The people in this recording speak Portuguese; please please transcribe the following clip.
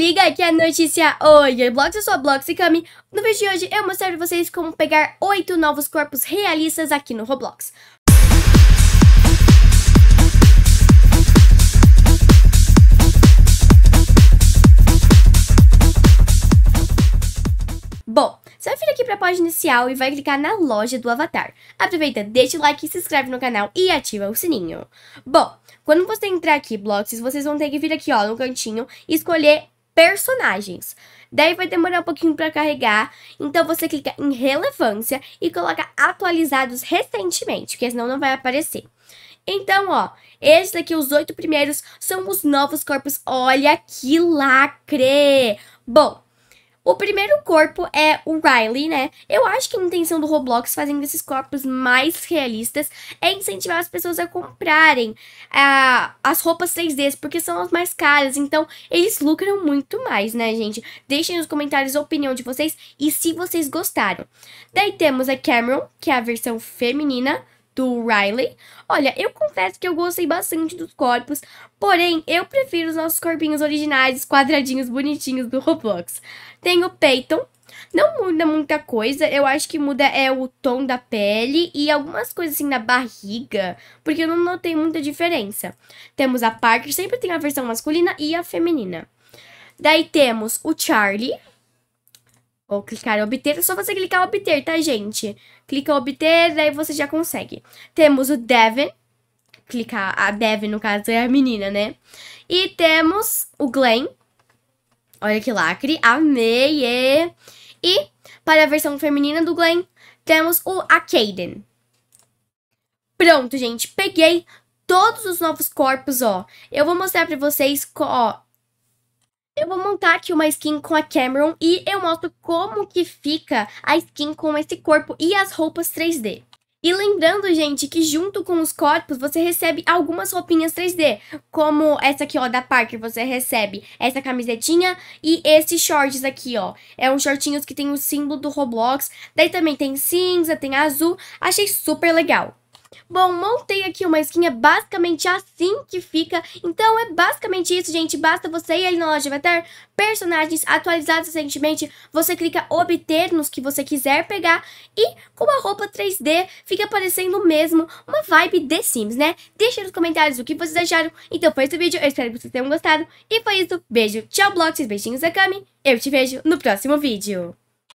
liga que a é notícia Oi, Blox, eu sou a Bloxicami. No vídeo de hoje eu mostrar pra vocês como pegar 8 novos corpos realistas aqui no Roblox. Bom, você vai vir aqui para página inicial e vai clicar na loja do avatar. Aproveita, deixa o like, se inscreve no canal e ativa o sininho. Bom, quando você entrar aqui, Blocks, vocês vão ter que vir aqui ó, no cantinho e escolher personagens. Daí vai demorar um pouquinho para carregar, então você clica em relevância e coloca atualizados recentemente, porque senão não vai aparecer. Então, ó, esses aqui, os oito primeiros, são os novos corpos. Olha que lacre! Bom, o primeiro corpo é o Riley, né? Eu acho que a intenção do Roblox fazendo esses corpos mais realistas é incentivar as pessoas a comprarem uh, as roupas 3D, porque são as mais caras. Então, eles lucram muito mais, né, gente? Deixem nos comentários a opinião de vocês e se vocês gostaram. Daí temos a Cameron, que é a versão feminina do Riley. Olha, eu confesso que eu gostei bastante dos corpos, porém eu prefiro os nossos corpinhos originais, quadradinhos bonitinhos do Roblox. Tem o Peyton, não muda muita coisa, eu acho que muda é o tom da pele e algumas coisas assim na barriga, porque eu não notei muita diferença. Temos a Parker, sempre tem a versão masculina e a feminina. Daí temos o Charlie, ou clicar em obter. É só você clicar em obter, tá, gente? Clica em obter, daí você já consegue. Temos o Devin. Clicar a Devin, no caso, é a menina, né? E temos o Glenn. Olha que lacre. Amei! -e. É. e para a versão feminina do Glenn, temos o a Pronto, gente. Peguei todos os novos corpos, ó. Eu vou mostrar pra vocês, ó, eu vou montar aqui uma skin com a Cameron e eu mostro como que fica a skin com esse corpo e as roupas 3D. E lembrando, gente, que junto com os corpos você recebe algumas roupinhas 3D, como essa aqui, ó, da Parker, você recebe essa camisetinha e esses shorts aqui, ó. É uns shortinhos que tem o símbolo do Roblox, daí também tem cinza, tem azul, achei super legal. Bom, montei aqui uma skin, é basicamente assim que fica. Então é basicamente isso, gente. Basta você ir ali na loja ter personagens atualizados recentemente. Você clica obter nos que você quiser pegar. E com a roupa 3D fica aparecendo mesmo uma vibe de Sims, né? Deixa nos comentários o que vocês acharam. Então foi esse vídeo, eu espero que vocês tenham gostado. E foi isso, beijo, tchau Blox, beijinhos da Kami. Eu te vejo no próximo vídeo.